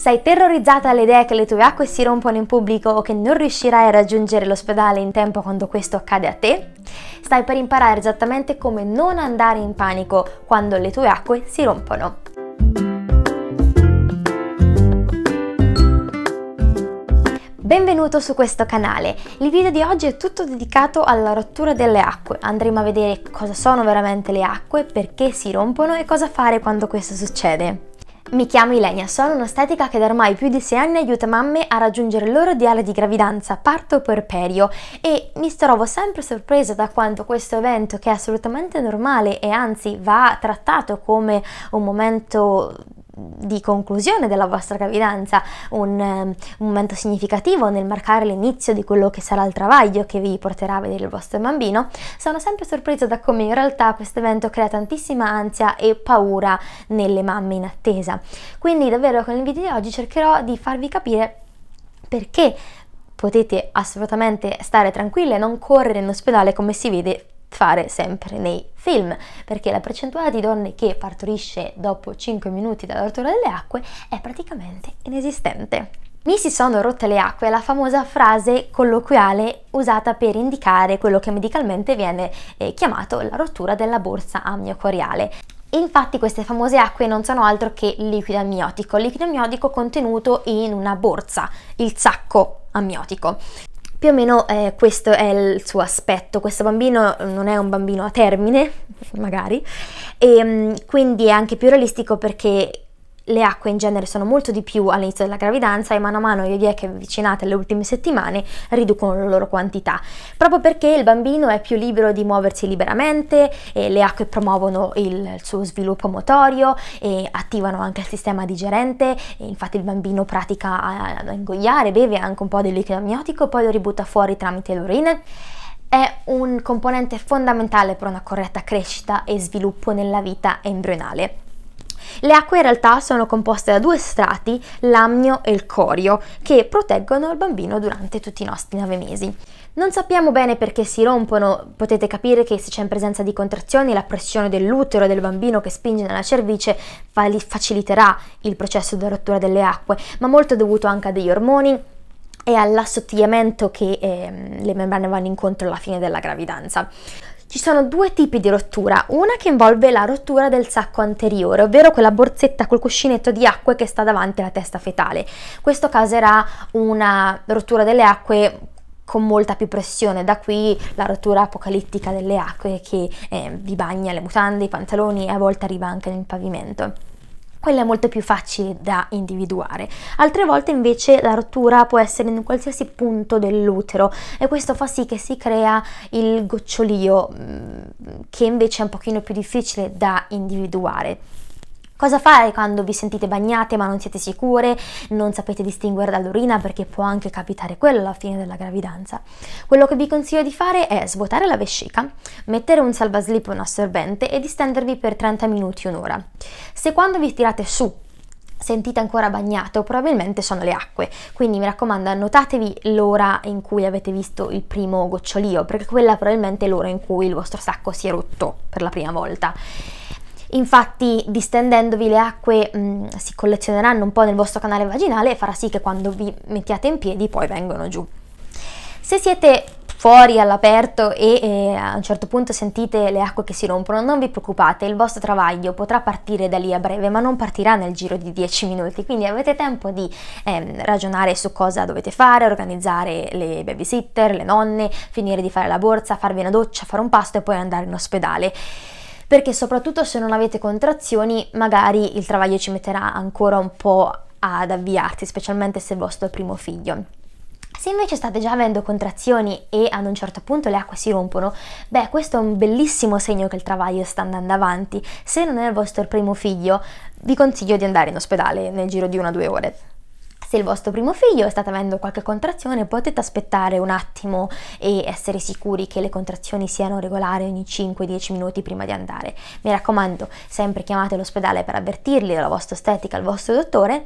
Sei terrorizzata all'idea che le tue acque si rompono in pubblico o che non riuscirai a raggiungere l'ospedale in tempo quando questo accade a te? Stai per imparare esattamente come non andare in panico quando le tue acque si rompono. Benvenuto su questo canale, il video di oggi è tutto dedicato alla rottura delle acque, andremo a vedere cosa sono veramente le acque, perché si rompono e cosa fare quando questo succede. Mi chiamo Ilenia, sono un'estetica che da ormai più di 6 anni aiuta mamme a raggiungere il loro ideale di gravidanza, parto o perperio e mi trovo sempre sorpresa da quanto questo evento, che è assolutamente normale e anzi va trattato come un momento di conclusione della vostra gravidanza, un, ehm, un, momento significativo nel marcare l'inizio di quello che sarà il travaglio che vi porterà a vedere il vostro bambino, sono sempre sorpresa da come in realtà questo evento crea tantissima ansia e paura nelle mamme in attesa. Quindi davvero con il video di oggi cercherò di farvi capire perché potete assolutamente stare tranquille e non correre in ospedale come si vede fare sempre nei film, perché la percentuale di donne che partorisce dopo 5 minuti dalla rottura delle acque è praticamente inesistente. Mi si sono rotte le acque è la famosa frase colloquiale usata per indicare quello che medicalmente viene eh, chiamato la rottura della borsa amniocoriale. Infatti queste famose acque non sono altro che liquido amniotico, liquido amniotico contenuto in una borsa, il sacco amniotico. Più o meno eh, questo è il suo aspetto, questo bambino non è un bambino a termine, magari, e ehm, quindi è anche più realistico perché le acque in genere sono molto di più all'inizio della gravidanza e mano a mano, io direi che avvicinate alle ultime settimane, riducono la loro quantità, proprio perché il bambino è più libero di muoversi liberamente, le acque promuovono il, suo sviluppo motorio e attivano anche il sistema digerente, infatti il bambino pratica ad ingoiare, beve anche un po' di liquido amniotico, poi lo ributta fuori tramite le urine è un componente fondamentale per una corretta crescita e sviluppo nella vita embrionale. Le acque in realtà sono composte da due strati, l'amnio e il corio, che proteggono il bambino durante tutti i nostri nove mesi. Non sappiamo bene perché si rompono, potete capire che se c'è in presenza di contrazioni la pressione dell'utero del bambino che spinge nella cervice faciliterà il processo di rottura delle acque, ma molto dovuto anche a degli ormoni, e all'assottigliamento che eh, le membrane vanno incontro alla fine della gravidanza. Ci sono due tipi di rottura, una che involve la rottura del sacco anteriore, ovvero quella borsetta col cuscinetto di acque che sta davanti alla testa fetale. Questo causerà una rottura delle acque con molta più pressione, da qui la rottura apocalittica delle acque che eh, vi bagna le mutande, i pantaloni e a volte arriva anche nel pavimento quella è molto più facile da individuare. Altre volte invece la rottura può essere in qualsiasi punto dell'utero e questo fa sì che si crea il gocciolio mm, che invece è un pochino più difficile da individuare. Cosa fare quando vi sentite bagnate ma non siete sicure, non sapete distinguere dall'urina perché può anche capitare quello alla fine della gravidanza? Quello che vi consiglio di fare è svuotare la vescica, mettere un salvaslip o un assorbente e distendervi per 30 minuti un'ora. Se quando vi tirate su sentite ancora bagnato, probabilmente sono le acque. Quindi mi raccomando, annotatevi l'ora in cui avete visto il primo gocciolio, perché quella probabilmente è l'ora in cui il vostro sacco si è rotto per la prima volta. Infatti distendendovi le acque mh, mm, si collezioneranno un po' nel vostro canale vaginale e farà sì che quando vi mettiate in piedi poi vengono giù. Se siete fuori all'aperto e eh, a un certo punto sentite le acque che si rompono, non vi preoccupate, il vostro travaglio potrà partire da lì a breve, ma non partirà nel giro di 10 minuti, quindi avete tempo di eh, ragionare su cosa dovete fare, organizzare le babysitter, le nonne, finire di fare la borsa, farvi una doccia, fare un pasto e poi andare in ospedale perché soprattutto se non avete contrazioni magari il travaglio ci metterà ancora un po' ad avviarsi, specialmente se è il vostro primo figlio. Se invece state già avendo contrazioni e ad un certo punto le acque si rompono, beh, questo è un bellissimo segno che il travaglio sta andando avanti. Se non è il vostro primo figlio, vi consiglio di andare in ospedale nel giro di una o due ore. Se il vostro primo figlio sta avendo qualche contrazione potete aspettare un attimo e essere sicuri che le contrazioni siano regolari ogni 5-10 minuti prima di andare. Mi raccomando, sempre chiamate l'ospedale per avvertirli, la vostra estetica, il vostro dottore,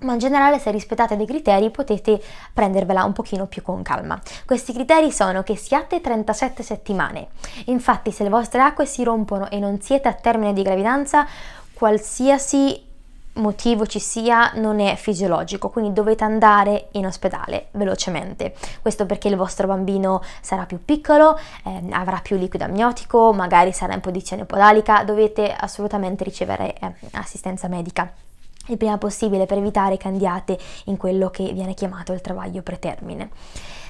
ma in generale se rispettate dei criteri potete prendervela un pochino più con calma. Questi criteri sono che siate 37 settimane, infatti se le vostre acque si rompono e non siete a termine di gravidanza, qualsiasi motivo ci sia non è fisiologico, quindi dovete andare in ospedale velocemente. Questo perché il vostro bambino sarà più piccolo, eh, avrà più liquido amniotico, magari sarà in posizione podalica, dovete assolutamente ricevere eh, assistenza medica il prima possibile per evitare che andiate in quello che viene chiamato il travaglio pretermine.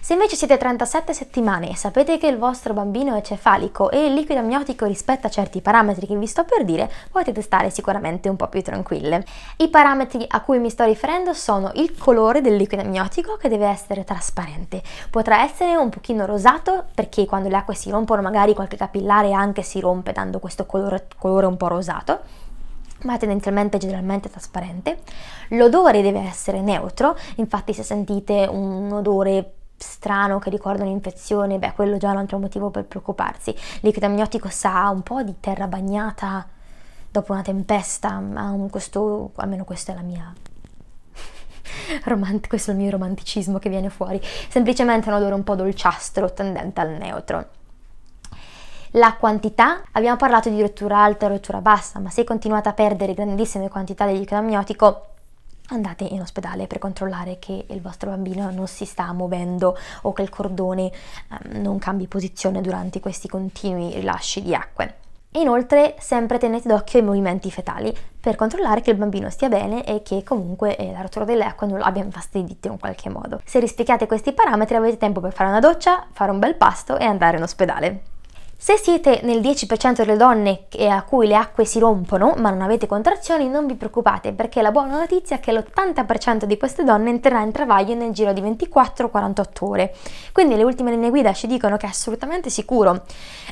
Se invece siete 37 settimane e sapete che il vostro bambino è cefalico e il liquido amniotico rispetta certi parametri che vi sto per dire, potete stare sicuramente un po' più tranquille. I parametri a cui mi sto riferendo sono il colore del liquido amniotico che deve essere trasparente. Potrà essere un pochino rosato perché quando le acque si rompono magari qualche capillare anche si rompe dando questo colore, colore un po' rosato ma tendenzialmente generalmente trasparente. L'odore deve essere neutro, infatti se sentite un odore strano che ricorda un'infezione, beh quello già è un altro motivo per preoccuparsi. Liquido amniotico sa un po' di terra bagnata dopo una tempesta, ma questo, almeno questa è la mia questo è il mio romanticismo che viene fuori, semplicemente un odore un po' dolciastro, tendente al neutro. La quantità, abbiamo parlato di rottura alta e rottura bassa, ma se continuate a perdere grandissime quantità di liquido amniotico, andate in ospedale per controllare che il vostro bambino non si sta muovendo o che il cordone ehm, non cambi posizione durante questi continui rilasci di acque. Inoltre sempre tenete d'occhio i movimenti fetali per controllare che il bambino stia bene e che comunque eh, la rottura delle acque non lo abbia infastidito in qualche modo. Se rispecchiate questi parametri avete tempo per fare una doccia, fare un bel pasto e andare in ospedale. Se siete nel 10% delle donne a cui le acque si rompono ma non avete contrazioni, non vi preoccupate perché la buona notizia è che l'80% di queste donne entrerà in travaglio nel giro di 24-48 ore. Quindi le ultime linee guida ci dicono che è assolutamente sicuro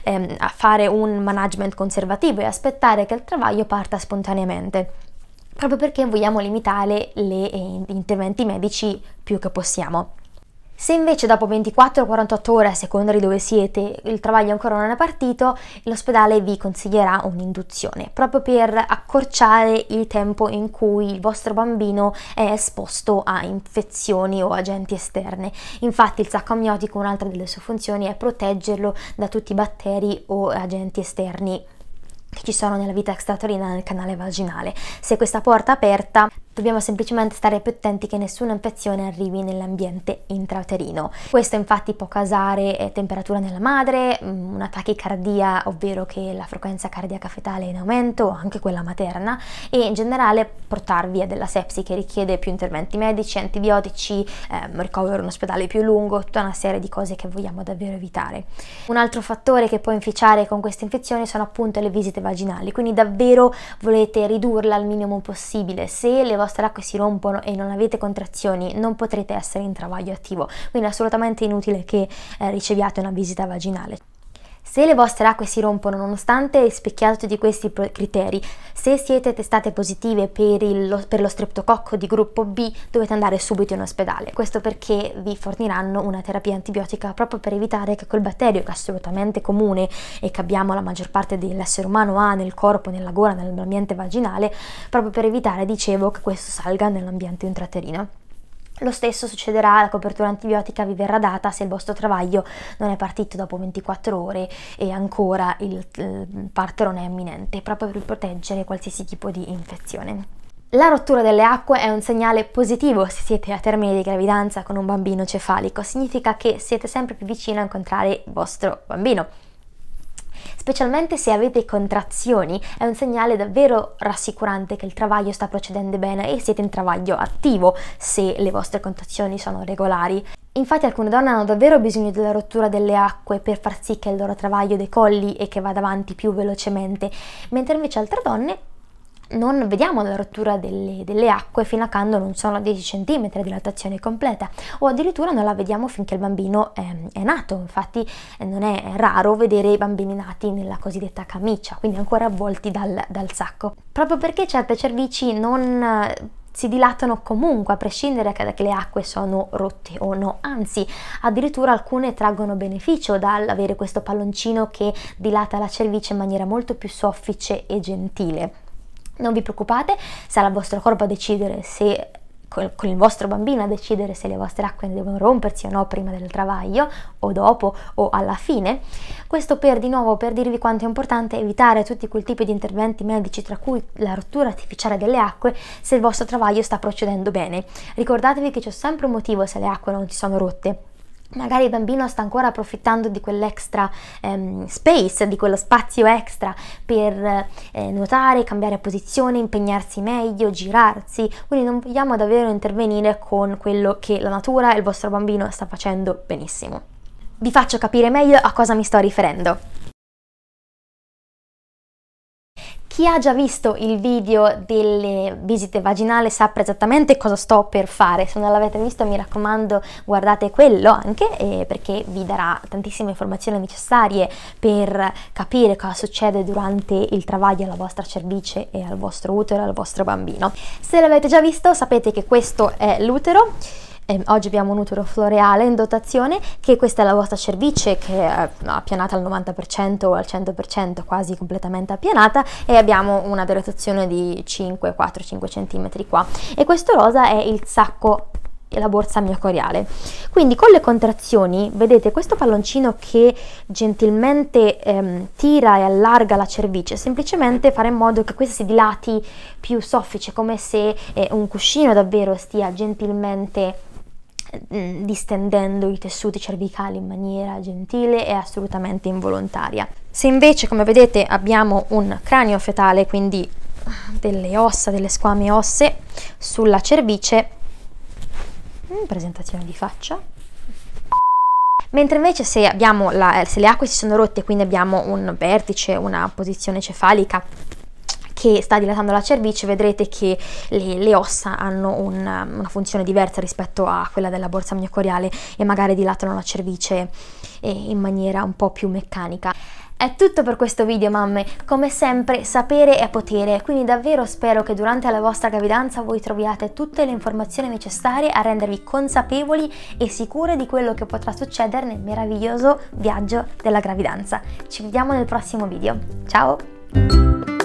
ehm, fare un management conservativo e aspettare che il travaglio parta spontaneamente proprio perché vogliamo limitare gli eh, interventi medici più che possiamo. Se invece dopo 24-48 ore, a seconda di dove siete, il travaglio ancora non è partito, l'ospedale vi consiglierà un'induzione, proprio per accorciare il tempo in cui il vostro bambino è esposto a infezioni o agenti esterne. Infatti il sacco amniotico, un'altra delle sue funzioni, è proteggerlo da tutti i batteri o agenti esterni che ci sono nella vita extratorina nel canale vaginale. Se questa porta è aperta dobbiamo semplicemente stare più attenti che nessuna infezione arrivi nell'ambiente intrauterino. Questo infatti può causare eh, temperatura nella madre, mm, una tachicardia, ovvero che la frequenza cardiaca fetale è in aumento, anche quella materna, e in generale portarvi a della sepsi che richiede più interventi medici, antibiotici, ehm, ricovero in ospedale più lungo, tutta una serie di cose che vogliamo davvero evitare. Un altro fattore che può inficiare con queste infezioni sono appunto le visite vaginali, quindi davvero volete ridurla al minimo possibile. Se le vostre vostra che si rompono e non avete contrazioni, non potrete essere in travaglio attivo, quindi è assolutamente inutile che eh, riceviate una visita vaginale. Se le vostre acque si rompono nonostante specchiate di questi criteri, se siete testate positive per, il, per, lo streptococco di gruppo B, dovete andare subito in ospedale. Questo perché vi forniranno una terapia antibiotica proprio per evitare che quel batterio, che è assolutamente comune e che abbiamo la maggior parte dell'essere umano ha nel corpo, nella gola, nell'ambiente vaginale, proprio per evitare, dicevo, che questo salga nell'ambiente intraterino. Lo stesso succederà la copertura antibiotica vi verrà data se il vostro travaglio non è partito dopo 24 ore e ancora il, il parto non è imminente, proprio per proteggere qualsiasi tipo di infezione. La rottura delle acque è un segnale positivo se siete a termine di gravidanza con un bambino cefalico, significa che siete sempre più vicino a incontrare il vostro bambino. Specialmente se avete contrazioni è un segnale davvero rassicurante che il travaglio sta procedendo bene e siete in travaglio attivo se le vostre contrazioni sono regolari. Infatti alcune donne hanno davvero bisogno della rottura delle acque per far sì che il loro travaglio decolli e che vada avanti più velocemente, mentre invece altre donne non vediamo la rottura delle, delle, acque fino a quando non sono 10 cm di dilatazione completa o addirittura non la vediamo finché il bambino è, è nato, infatti eh, non è raro vedere i bambini nati nella cosiddetta camicia, quindi ancora avvolti dal, dal sacco. Proprio perché certe cervici non eh, si dilatano comunque a prescindere da che le acque sono rotte o no, anzi addirittura alcune traggono beneficio dall'avere questo palloncino che dilata la cervice in maniera molto più soffice e gentile. Non vi preoccupate, sarà il vostro corpo a decidere se con il vostro bambino a decidere se le vostre acque devono rompersi o no prima del travaglio o dopo o alla fine. Questo per di nuovo per dirvi quanto è importante evitare tutti quel tipo di interventi medici tra cui la rottura artificiale delle acque se il vostro travaglio sta procedendo bene. Ricordatevi che c'è sempre un motivo se le acque non si sono rotte magari il bambino sta ancora approfittando di quell'extra ehm, space, di quello spazio extra per eh, nuotare, cambiare posizione, impegnarsi meglio, girarsi, quindi non vogliamo davvero intervenire con quello che la natura e il vostro bambino sta facendo benissimo. Vi faccio capire meglio a cosa mi sto riferendo. chi ha già visto il video delle visite vaginali saprà esattamente cosa sto per fare, se non l'avete visto mi raccomando guardate quello anche eh, perché vi darà tantissime informazioni necessarie per capire cosa succede durante il travaglio alla vostra cervice e al vostro utero, e al vostro bambino. Se l'avete già visto sapete che questo è l'utero eh, oggi abbiamo un utero floreale in dotazione che questa è la vostra cervice che è eh, appianata al 90% o al 100% quasi completamente appianata e abbiamo una denotazione di 5, 4, 5 cm qua e questo rosa è il sacco la borsa miocoriale. Quindi con le contrazioni, vedete questo palloncino che gentilmente ehm, tira e allarga la cervice, semplicemente fare in modo che questa si dilati più soffice, come se eh, un cuscino davvero stia gentilmente Mm, distendendo i tessuti cervicali in maniera gentile e assolutamente involontaria. Se invece, come vedete, abbiamo un cranio fetale, quindi delle ossa, delle squame osse sulla cervice, mm, presentazione di faccia, mentre invece se, la, se le acque si sono rotte, quindi abbiamo un vertice, una posizione cefalica, che sta dilatando la cervice vedrete che le, le ossa hanno un, um, una funzione diversa rispetto a quella della borsa miocoriale e magari dilatano la cervice eh, in maniera un po' più meccanica. È tutto per questo video mamme, come sempre sapere è potere, quindi davvero spero che durante la vostra gravidanza voi troviate tutte le informazioni necessarie a rendervi consapevoli e sicure di quello che potrà succedere nel meraviglioso viaggio della gravidanza. Ci vediamo nel prossimo video, ciao!